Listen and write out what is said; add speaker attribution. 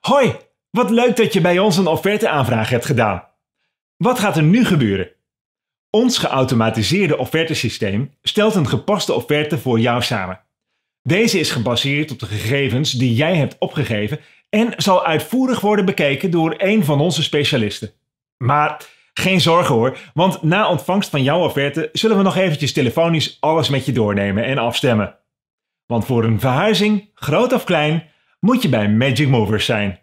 Speaker 1: Hoi, wat leuk dat je bij ons een offerteaanvraag hebt gedaan. Wat gaat er nu gebeuren? Ons geautomatiseerde offertesysteem stelt een gepaste offerte voor jou samen. Deze is gebaseerd op de gegevens die jij hebt opgegeven en zal uitvoerig worden bekeken door een van onze specialisten. Maar geen zorgen hoor, want na ontvangst van jouw offerte zullen we nog eventjes telefonisch alles met je doornemen en afstemmen. Want voor een verhuizing, groot of klein, moet je bij Magic
Speaker 2: Movers zijn.